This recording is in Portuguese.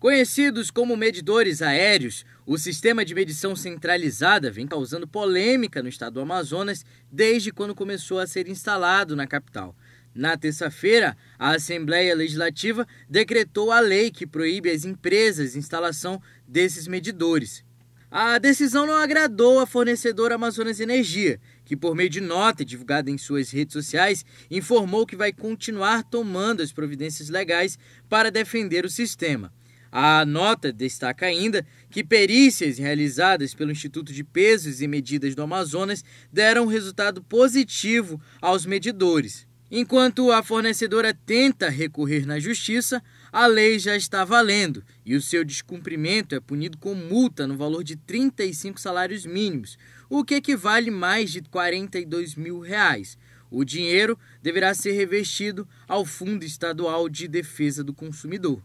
Conhecidos como medidores aéreos, o sistema de medição centralizada vem causando polêmica no estado do Amazonas desde quando começou a ser instalado na capital. Na terça-feira, a Assembleia Legislativa decretou a lei que proíbe as empresas a instalação desses medidores. A decisão não agradou a fornecedora Amazonas Energia, que, por meio de nota divulgada em suas redes sociais, informou que vai continuar tomando as providências legais para defender o sistema. A nota destaca ainda que perícias realizadas pelo Instituto de Pesos e Medidas do Amazonas deram resultado positivo aos medidores. Enquanto a fornecedora tenta recorrer na justiça, a lei já está valendo e o seu descumprimento é punido com multa no valor de 35 salários mínimos, o que equivale mais de 42 mil reais. O dinheiro deverá ser revestido ao Fundo Estadual de Defesa do Consumidor.